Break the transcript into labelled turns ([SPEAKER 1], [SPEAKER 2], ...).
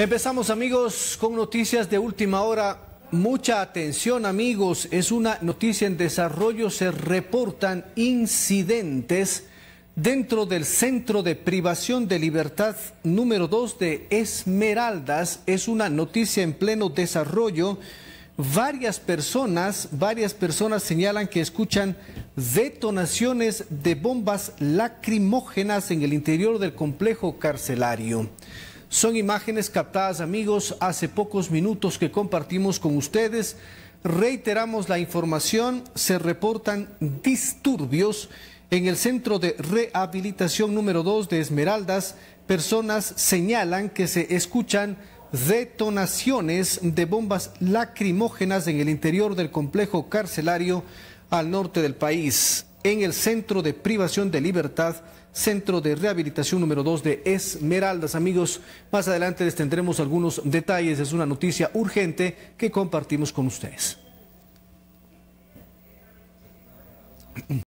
[SPEAKER 1] Empezamos amigos con noticias de última hora. Mucha atención amigos, es una noticia en desarrollo, se reportan incidentes dentro del Centro de Privación de Libertad número 2 de Esmeraldas. Es una noticia en pleno desarrollo. Varias personas, varias personas señalan que escuchan detonaciones de bombas lacrimógenas en el interior del complejo carcelario. Son imágenes captadas, amigos, hace pocos minutos que compartimos con ustedes. Reiteramos la información, se reportan disturbios en el centro de rehabilitación número 2 de Esmeraldas. Personas señalan que se escuchan detonaciones de bombas lacrimógenas en el interior del complejo carcelario al norte del país en el Centro de Privación de Libertad, Centro de Rehabilitación número 2 de Esmeraldas. Amigos, más adelante les tendremos algunos detalles. Es una noticia urgente que compartimos con ustedes.